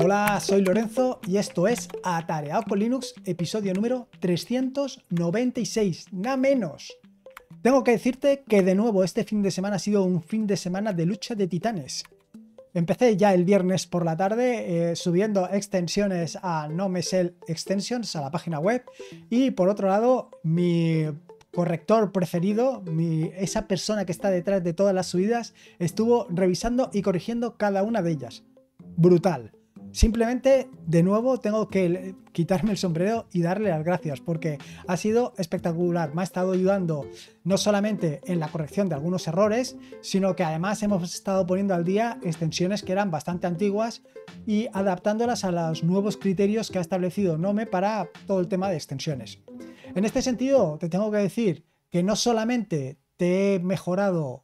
Hola, soy Lorenzo y esto es Atareado con Linux, episodio número 396, nada menos. Tengo que decirte que de nuevo este fin de semana ha sido un fin de semana de lucha de titanes. Empecé ya el viernes por la tarde eh, subiendo extensiones a No Me Extensions a la página web y por otro lado mi corrector preferido, esa persona que está detrás de todas las subidas, estuvo revisando y corrigiendo cada una de ellas. Brutal. Simplemente, de nuevo, tengo que quitarme el sombrero y darle las gracias porque ha sido espectacular. Me ha estado ayudando no solamente en la corrección de algunos errores, sino que además hemos estado poniendo al día extensiones que eran bastante antiguas y adaptándolas a los nuevos criterios que ha establecido Nome para todo el tema de extensiones. En este sentido, te tengo que decir que no solamente te he mejorado,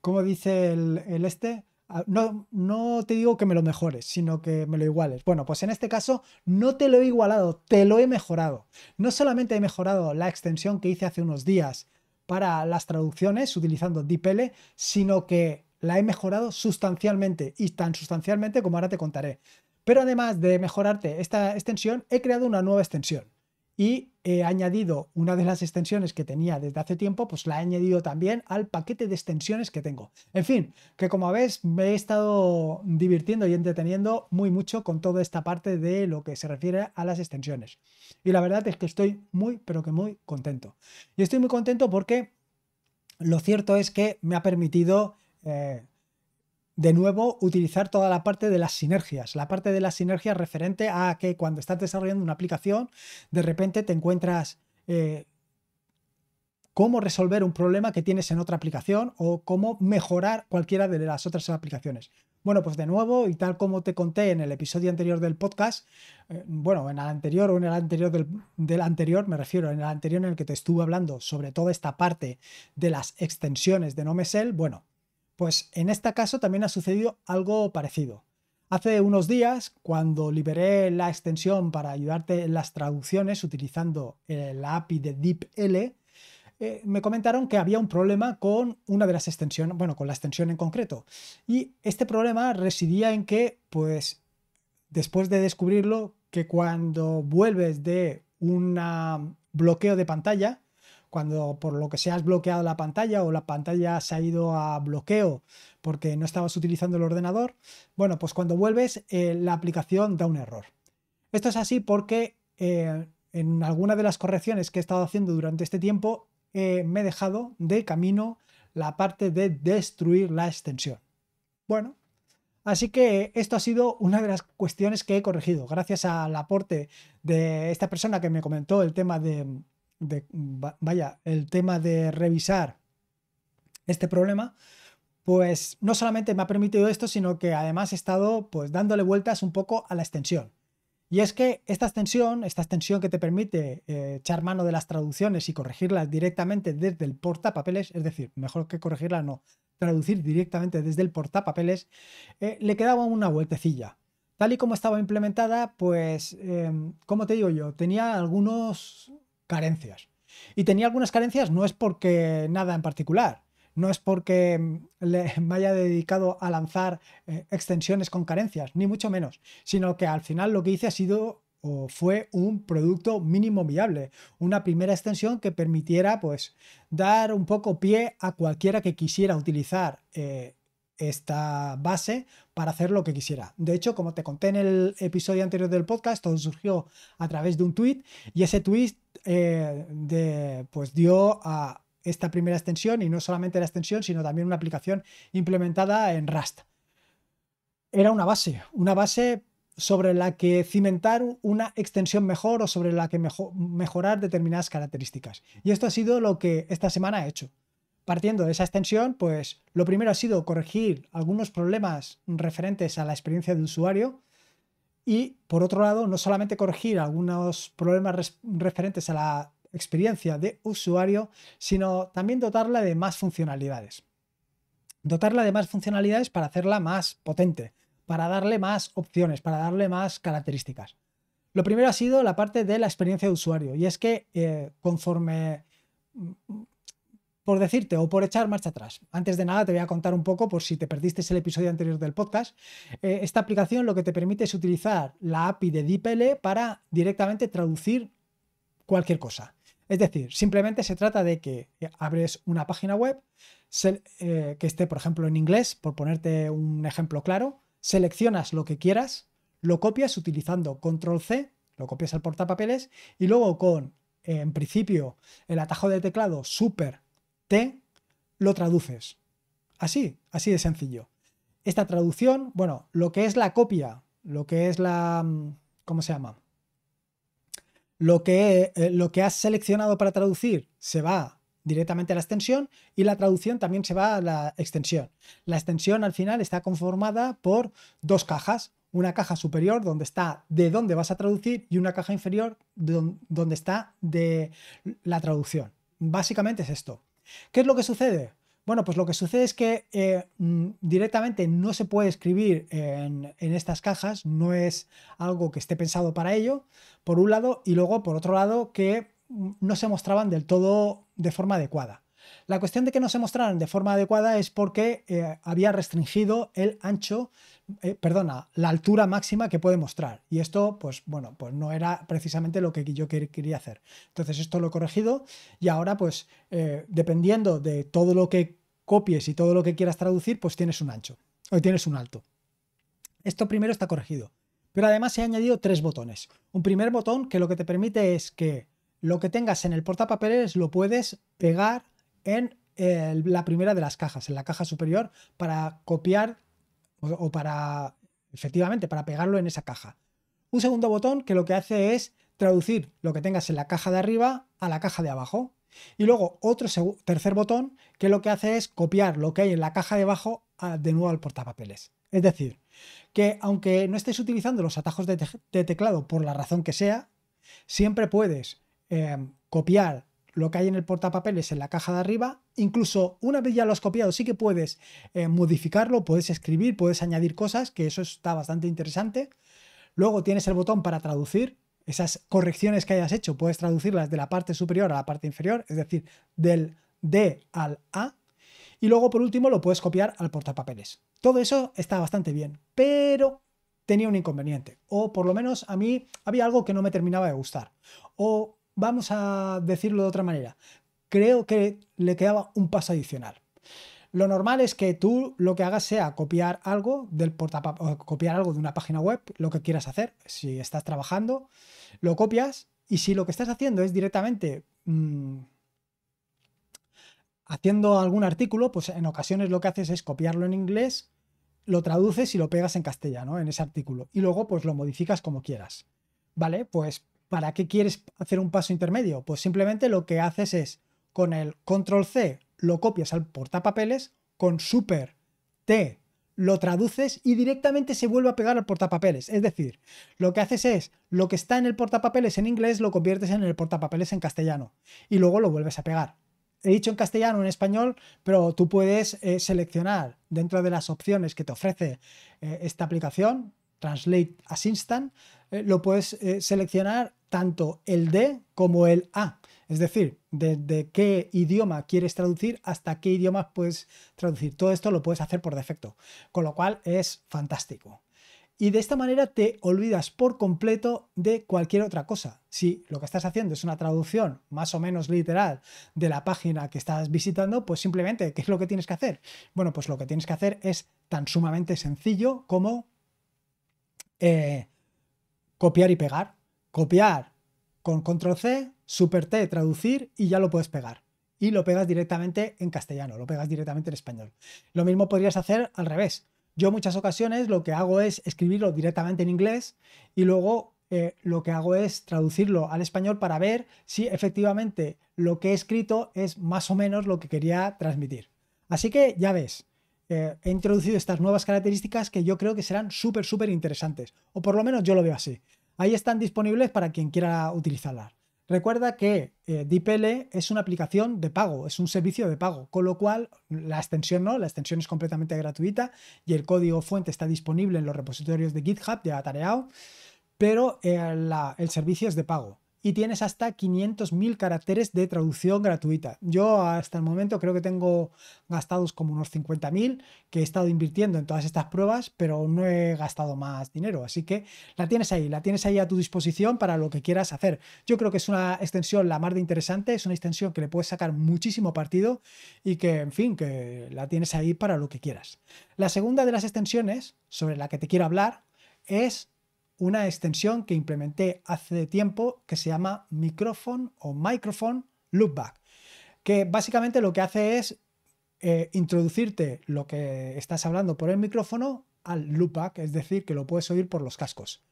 como, dice el este, Ah, no, no, te digo que me lo mejores, sino que me lo iguales. Bueno, pues en este caso no te lo he igualado, te lo he mejorado. No solamente he mejorado la extensión que hice hace unos días para las traducciones utilizando DeepL, sino que la he mejorado sustancialmente y tan sustancialmente como ahora te contaré. Pero además de mejorarte esta extensión, he creado una nueva extensión y he añadido una de las extensiones que tenía desde hace tiempo, pues la he añadido también al paquete de extensiones que tengo. En fin, que como veis me he estado divirtiendo y entreteniendo muy mucho con toda esta parte de lo que se refiere a las extensiones. Y la verdad es que estoy muy, pero que muy contento. Y estoy muy contento porque lo cierto es que me ha permitido... Eh, de nuevo, utilizar toda la parte de las sinergias, la parte de las sinergias referente a que cuando estás desarrollando una aplicación, de repente te encuentras eh, cómo resolver un problema que tienes en otra aplicación o cómo mejorar cualquiera de las otras aplicaciones. Bueno, pues de nuevo, y tal como te conté en el episodio anterior del podcast, eh, bueno, en el anterior o en el anterior del, del, anterior, me refiero, en el anterior en el que te estuve hablando sobre toda esta parte de las extensiones de NoMesel, bueno, pues en este caso también ha sucedido algo parecido. Hace unos días, cuando liberé la extensión para ayudarte en las traducciones utilizando eh, la API de DeepL, eh, me comentaron que había un problema con una de las extensiones, bueno, con la extensión en concreto. Y este problema residía en que, pues, después de descubrirlo, que cuando vuelves de un bloqueo de pantalla, cuando por lo que sea has bloqueado la pantalla o la pantalla se ha ido a bloqueo porque no estabas utilizando el ordenador, bueno, pues cuando vuelves eh, la aplicación da un error. Esto es así porque eh, en alguna de las correcciones que he estado haciendo durante este tiempo eh, me he dejado de camino la parte de destruir la extensión. Bueno, Así que esto ha sido una de las cuestiones que he corregido. Gracias al aporte de esta persona que me comentó el tema de, vaya, el tema de revisar este problema, pues no solamente me ha permitido esto, sino que además he estado pues dándole vueltas un poco a la extensión. Y es que esta extensión, esta extensión que te permite eh, echar mano de las traducciones y corregirlas directamente desde el portapapeles, es decir, mejor que corregirlas no, traducir directamente desde el portapapeles, eh, le quedaba una vueltecilla. Tal y como estaba implementada, pues, em, como te digo yo? Tenía algunos carencias. Y tenía algunas carencias, no es porque nada en particular, no es porque mm, le, me haya dedicado a lanzar eh, extensiones con carencias, ni mucho menos, sino que al final lo que hice ha sido o fue un producto mínimo viable, una primera extensión que permitiera pues dar un poco pie a cualquiera que quisiera utilizar eh, esta base para hacer lo que quisiera. De hecho, como te conté en el episodio anterior del podcast, todo surgió a través de un tweet y ese tweet eh, de, pues dio a esta primera extensión y no solamente la extensión, sino también una aplicación implementada en Rust. Era una base, una base sobre la que cimentar una extensión mejor o sobre la que mejorar determinadas características. Y esto ha sido lo que esta semana he hecho. Partiendo de esa extensión, pues lo primero ha sido corregir algunos problemas referentes a la experiencia de usuario y, por otro lado, no solamente corregir algunos problemas referentes a la experiencia de usuario, sino también dotarla de más funcionalidades. Dotarla de más funcionalidades para hacerla más potente, para darle más opciones, para darle más características. Lo primero ha sido la parte de la experiencia de usuario, y es que eh, conforme por decirte o por echar marcha atrás. Antes de nada te voy a contar un poco por si te perdiste el episodio anterior del podcast. Eh, esta aplicación lo que te permite es utilizar la API de DeepL para directamente traducir cualquier cosa. Es decir, simplemente se trata de que abres una página web eh, que esté, por ejemplo, en inglés, por ponerte un ejemplo claro, seleccionas lo que quieras, lo copias utilizando control C, lo copias al portapapeles y luego con, eh, en principio, el atajo de teclado super lo traduces. Así, así de sencillo. Esta traducción, bueno, lo que es la copia, lo que es la... Mm, ¿Cómo se llama? Lo que, eh, lo que has seleccionado para traducir se va directamente a la extensión y la traducción también se va a la extensión. La extensión al final está conformada por dos cajas, una caja superior donde está de dónde vas a traducir y una caja inferior donde está de la traducción. Básicamente es esto. ¿Qué es lo que sucede? Bueno, pues lo que sucede es que eh, mm, directamente no se puede escribir en, estas cajas, no es algo que esté pensado para ello, por un lado, y luego, por otro lado, que mm, no se mostraban del todo de forma adecuada. La cuestión de que no se mostraran de forma adecuada es porque eh, había restringido el ancho, eh, perdona, la altura máxima que puede mostrar. Y esto, pues bueno, pues no era precisamente lo que yo quería hacer. Entonces esto lo he corregido y ahora pues eh, dependiendo de todo lo que copies y todo lo que quieras traducir, pues tienes un ancho o tienes un alto. Esto primero está corregido. Pero además se ha añadido tres botones. Un primer botón que lo que te permite es que lo que tengas en el portapapeles lo puedes pegar en eh, la primera de las cajas, en la caja superior, para copiar o, para, efectivamente, para pegarlo en esa caja. Un segundo botón que lo que hace es traducir lo que tengas en la caja de arriba a la caja de abajo. Y luego otro tercer botón que lo que hace es copiar lo que hay en la caja de abajo de nuevo al portapapeles. Es decir, que aunque no estés utilizando los atajos de, teclado por la razón que sea, siempre puedes eh, copiar lo que hay en el portapapeles en la caja de arriba. Incluso una vez ya lo has copiado, sí que puedes eh, modificarlo, puedes escribir, puedes añadir cosas, que eso está bastante interesante. Luego tienes el botón para traducir. Esas correcciones que hayas hecho, puedes traducirlas de la parte superior a la parte inferior, es decir, del D al A. Y luego, por último, lo puedes copiar al portapapeles. Todo eso está bastante bien, pero tenía un inconveniente. O por lo menos a mí había algo que no me terminaba de gustar. O vamos a decirlo de otra manera, creo que le quedaba un paso adicional. Lo normal es que tú lo que hagas sea copiar algo del copiar algo de una página web, lo que quieras hacer. Si estás trabajando, lo copias y si lo que estás haciendo es directamente mm, haciendo algún artículo, pues en ocasiones lo que haces es copiarlo en inglés, lo traduces y lo pegas en castellano en ese artículo y luego pues lo modificas como quieras. ¿Vale? Pues ¿Para qué quieres hacer un paso intermedio? Pues simplemente lo que haces es con el control C lo copias al portapapeles, con super T lo traduces y directamente se vuelve a pegar al portapapeles. Es decir, lo que haces es lo que está en el portapapeles en inglés lo conviertes en el portapapeles en castellano y luego lo vuelves a pegar. He dicho en castellano, en español, pero tú puedes eh, seleccionar dentro de las opciones que te ofrece eh, esta aplicación, Translate as Instant, eh, lo puedes seleccionar tanto el de como el a. Es decir, desde qué idioma quieres traducir hasta qué idioma puedes traducir. Todo esto lo puedes hacer por defecto, con lo cual es fantástico. Y de esta manera te olvidas por completo de cualquier otra cosa. Si lo que estás haciendo es una traducción más o menos literal de la página que estás visitando, pues simplemente, ¿qué es lo que tienes que hacer? Bueno, pues lo que tienes que hacer es tan sumamente sencillo como eh, copiar y pegar copiar con control C, super T, traducir y ya lo puedes pegar. Y lo pegas directamente en castellano, lo pegas directamente en español. Lo mismo podrías hacer al revés. Yo muchas ocasiones lo que hago es escribirlo directamente en inglés y luego eh, lo que hago es traducirlo al español para ver si efectivamente lo que he escrito es más o menos lo que quería transmitir. Así que ya ves, eh, he introducido estas nuevas características que yo creo que serán súper, súper interesantes. O por lo menos yo lo veo así. Ahí están disponibles para quien quiera utilizarlas. Recuerda que eh, DPL es una aplicación de pago, es un servicio de pago, con lo cual la extensión no, la extensión es completamente gratuita y el código fuente está disponible en los repositorios de GitHub de Atareao, pero eh, el servicio es de pago y tienes hasta 500.000 caracteres de traducción gratuita. Yo hasta el momento creo que tengo gastados como unos 50.000 que he estado invirtiendo en todas estas pruebas, pero no he gastado más dinero. Así que la tienes ahí, la tienes ahí a tu disposición para lo que quieras hacer. Yo creo que es una extensión la más de interesante, es una extensión que le puedes sacar muchísimo partido y que, en fin, que la tienes ahí para lo que quieras. La segunda de las extensiones sobre la que te quiero hablar es una extensión que implementé hace tiempo que se llama micrófono o Microphone Loopback, que básicamente lo que hace es eh, introducirte lo que estás hablando por el micrófono al loopback, es decir, que lo puedes oír por los cascos.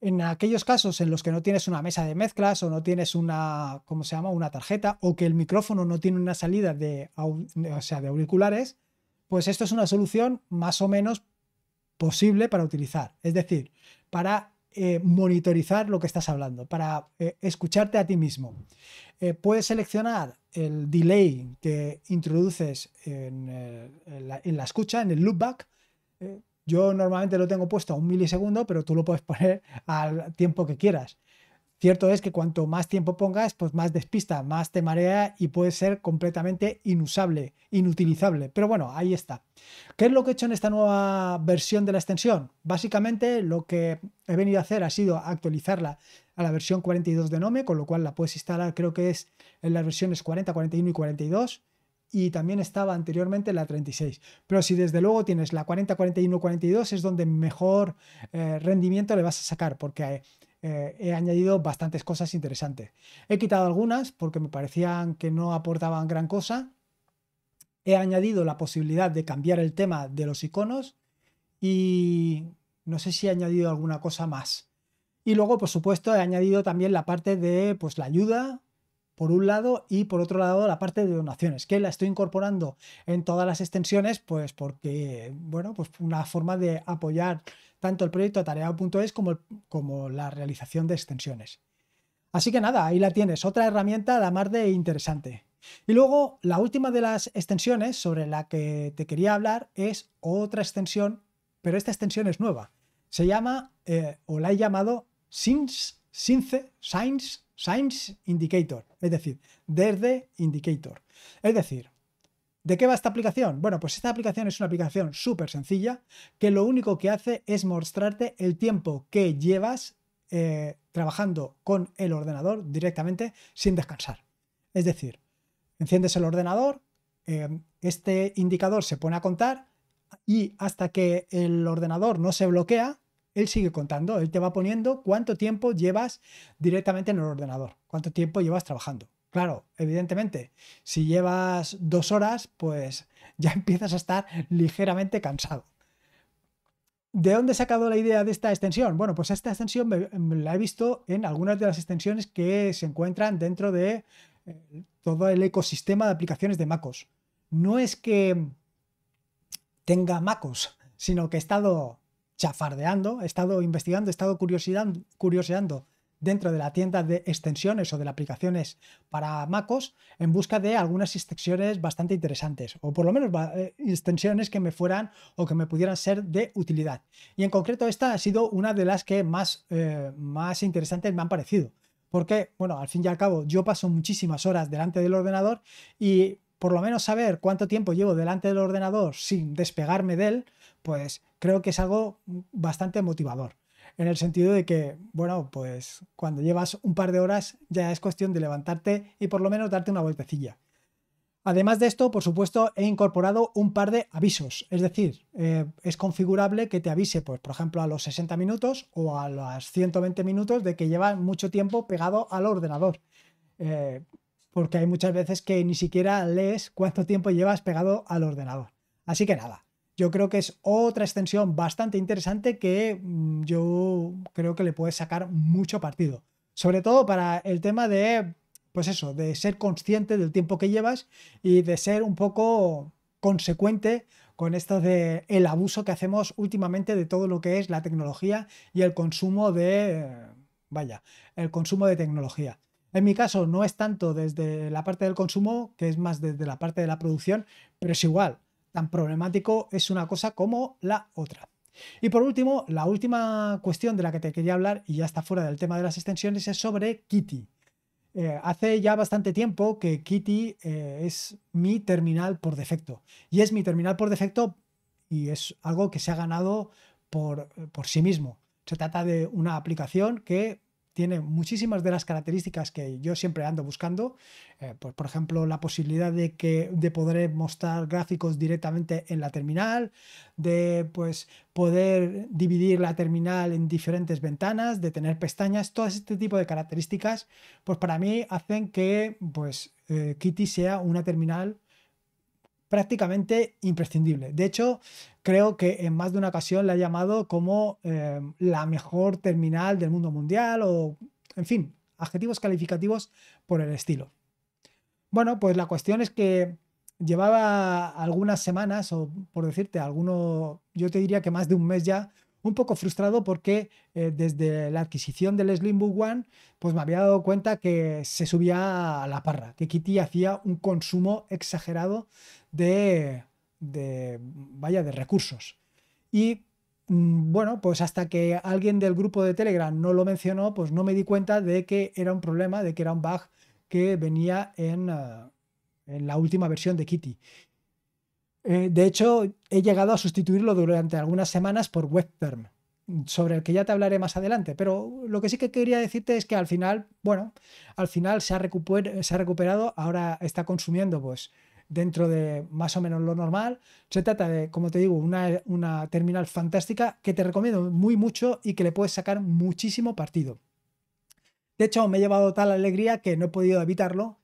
En aquellos casos en los que no tienes una mesa de mezclas o no tienes una, ¿cómo se llama?, una tarjeta o que el micrófono no tiene una salida de, o sea, de auriculares, pues esto es una solución más o menos posible para utilizar. Es decir, para eh, monitorizar lo que estás hablando, para eh, escucharte a ti mismo. Eh, puedes seleccionar el delay que introduces en, la, en la, escucha, en el loopback. yo normalmente lo tengo puesto a un milisegundo, pero tú lo puedes poner al tiempo que quieras. Cierto es que cuanto más tiempo pongas, pues más despista, más te marea y puede ser completamente inusable, inutilizable. Pero bueno, ahí está. ¿Qué es lo que he hecho en esta nueva versión de la extensión? Básicamente lo que he venido a hacer ha sido actualizarla a la versión 42 de Nome, con lo cual la puedes instalar, creo que es en las versiones 40, 41 y 42 y también estaba anteriormente la 36. Pero si desde luego tienes la 40, 41, 42 es donde mejor eh, rendimiento le vas a sacar, porque eh, eh, he añadido bastantes cosas interesantes. He quitado algunas porque me parecían que no aportaban gran cosa. He añadido la posibilidad de cambiar el tema de los iconos y no sé si he añadido alguna cosa más. Y luego, por supuesto, he añadido también la parte de pues, la ayuda, por un lado, y por otro lado, la parte de donaciones, que la estoy incorporando en todas las extensiones, pues porque, bueno, pues una forma de apoyar tanto el proyecto atareado.es como, como la realización de extensiones. Así que nada, ahí la tienes, otra herramienta la más de interesante. Y luego, la última de las extensiones sobre la que te quería hablar es otra extensión, pero esta extensión es nueva. Se llama, eh, o la he llamado, since since Signs, Signs Indicator es decir, desde Indicator. Es decir, ¿de qué va esta aplicación? Bueno, pues esta aplicación es una aplicación súper sencilla que lo único que hace es mostrarte el tiempo que llevas eh, trabajando con el ordenador directamente sin descansar. Es decir, enciendes el ordenador, eh, este indicador se pone a contar y hasta que el ordenador no se bloquea, él sigue contando, él te va poniendo cuánto tiempo llevas directamente en el ordenador cuánto tiempo llevas trabajando. Claro, evidentemente, si llevas dos horas, pues ya empiezas a estar ligeramente cansado. ¿De dónde he sacado la idea de esta extensión? Bueno, pues esta extensión la he visto en algunas de las extensiones que se encuentran dentro de eh, todo el ecosistema de aplicaciones de MacOS. No es que tenga MacOS, sino que he estado chafardeando, he estado investigando, he estado curiosidad curioseando dentro de la tienda de extensiones o de las aplicaciones para MacOS en busca de algunas extensiones bastante interesantes, o por lo menos extensiones eh, que me fueran o que me pudieran ser de utilidad. Y en concreto esta ha sido una de las que más, eh, más interesantes me han parecido. Porque, bueno, al fin y al cabo, yo paso muchísimas horas delante del ordenador y por lo menos saber cuánto tiempo llevo delante del ordenador sin despegarme de él, pues creo que es algo bastante motivador en el sentido de que, bueno, pues cuando llevas un par de horas ya es cuestión de levantarte y por lo menos darte una vueltecilla. Además de esto, por supuesto, he incorporado un par de avisos, es decir, eh, es configurable que te avise, pues, por ejemplo, a los 60 minutos o a los 120 minutos de que llevas mucho tiempo pegado al ordenador. Eh, porque hay muchas veces que ni siquiera lees cuánto tiempo llevas pegado al ordenador. Así que nada, yo creo que es otra extensión bastante interesante que mm, yo creo que le puedes sacar mucho partido. Sobre todo para el tema de, pues eso, de ser consciente del tiempo que llevas y de ser un poco consecuente con esto de el abuso que hacemos últimamente de todo lo que es la tecnología y el consumo de vaya, el consumo de tecnología. En mi caso no es tanto desde la parte del consumo, que es más desde la parte de la producción, pero es igual tan problemático es una cosa como la otra. Y por último, la última cuestión de la que te quería hablar, y ya está fuera del tema de las extensiones, es sobre Kitty. Eh, hace ya bastante tiempo que Kitty eh, es mi terminal por defecto. Y es mi terminal por defecto y es algo que se ha ganado por, por sí mismo. Se trata de una aplicación que tiene muchísimas de las características que yo siempre ando buscando. Eh, pues, por ejemplo, la posibilidad de, que, de poder mostrar gráficos directamente en la terminal, de pues, poder dividir la terminal en diferentes ventanas, de tener pestañas, todo este tipo de características, pues para mí hacen que pues, eh, Kitty sea una terminal prácticamente imprescindible. De hecho, creo que en más de una ocasión la ha llamado como eh, la mejor terminal del mundo mundial o, en fin, adjetivos calificativos por el estilo. Bueno, pues la cuestión es que llevaba algunas semanas, o por decirte, alguno, yo te diría que más de un mes ya, un poco frustrado porque eh, desde la adquisición del Slimbook One, pues me había dado cuenta que se subía a la parra, que Kitty hacía un consumo exagerado de, de recursos. Y mm, bueno, pues hasta que alguien del grupo de Telegram no lo mencionó, pues no me di cuenta de que era un problema, de que era un bug que venía en eh, la última versión de Kitty. Eh, de hecho, he llegado a sustituirlo durante algunas semanas por WebTerm, sobre el que ya te hablaré más adelante. Pero lo que sí que quería decirte es que al final, bueno, al final se ha, recuperado, ahora está consumiendo, pues dentro de más o menos lo normal. Se trata de, como te digo, una, una terminal fantástica que te recomiendo muy mucho y que le puedes sacar muchísimo partido. De hecho, me he llevado tal alegría que no he podido evitarlo.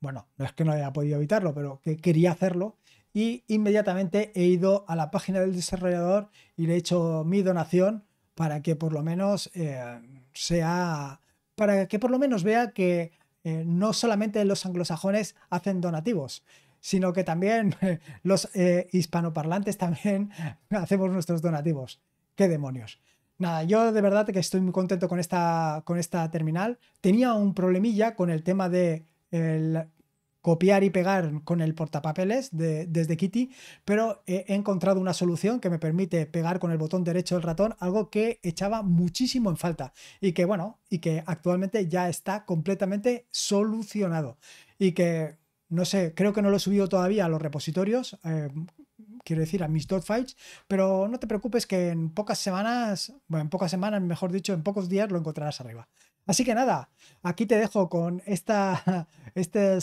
Bueno, no es que no haya podido evitarlo, pero que quería hacerlo y inmediatamente he ido a la página del desarrollador y le he hecho mi donación para que por lo menos eh, sea, para que por lo menos vea que eh, no solamente los anglosajones hacen donativos, sino que también los eh, hispanoparlantes también hacemos nuestros donativos. ¡Qué demonios! Nada, yo de verdad que estoy muy contento con esta, con esta terminal. Tenía un problemilla con el tema de el, copiar y pegar con el portapapeles de, desde Kitty, pero he encontrado una solución que me permite pegar con el botón derecho del ratón, algo que echaba muchísimo en falta y que bueno, y que actualmente ya está completamente solucionado y que no sé, creo que no lo he subido todavía a los repositorios, eh, quiero decir, a mis .files, pero no te preocupes que en pocas semanas, bueno, en pocas semanas, mejor dicho, en pocos días lo encontrarás arriba. Así que nada, aquí te dejo con esta, este,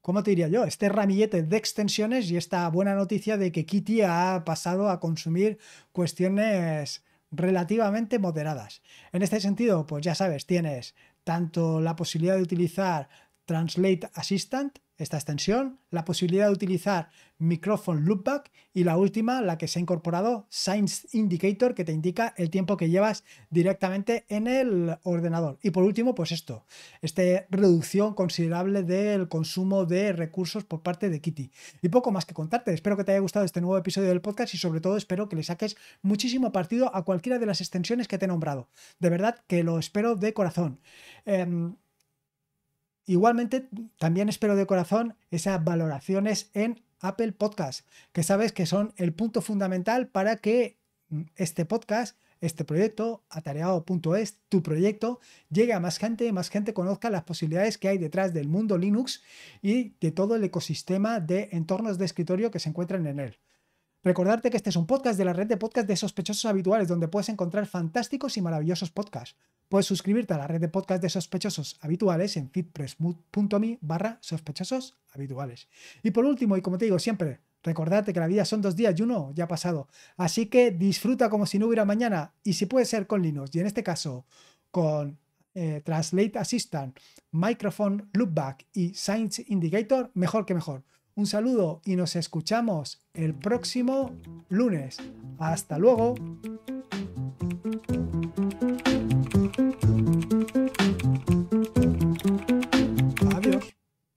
¿cómo te diría yo? Este ramillete de extensiones y esta buena noticia de que Kitty ha pasado a consumir cuestiones relativamente moderadas. En este sentido, pues ya sabes, tienes tanto la posibilidad de utilizar Translate Assistant, esta extensión, la posibilidad de utilizar Microphone Loopback y la última, la que se ha incorporado, Science Indicator, que te indica el tiempo que llevas directamente en el ordenador. Y por último, pues esto, esta reducción considerable del consumo de recursos por parte de Kitty. Y poco más que contarte, espero que te haya gustado este nuevo episodio del podcast y sobre todo espero que le saques muchísimo partido a cualquiera de las extensiones que te he nombrado. De verdad que lo espero de corazón. Em, Igualmente, también espero de corazón esas valoraciones en Apple Podcast, que sabes que son el punto fundamental para que mm, este podcast, este proyecto, atareado.es, tu proyecto, llegue a más gente, y más gente conozca las posibilidades que hay detrás del mundo Linux y de todo el ecosistema de entornos de escritorio que se encuentran en él. Recordarte que este es un podcast de la red de podcasts de sospechosos habituales, donde puedes encontrar fantásticos y maravillosos podcasts. Puedes suscribirte a la red de podcasts de sospechosos habituales en fitpressmood.me barra sospechosos habituales. Y por último, y como te digo siempre, recordarte que la vida son dos días y uno ya ha pasado. Así que disfruta como si no hubiera mañana y si puede ser con Linux y en este caso con eh, Translate Assistant, Microphone Loopback y Science Indicator, mejor que mejor. Un saludo y nos escuchamos el próximo lunes. Hasta luego.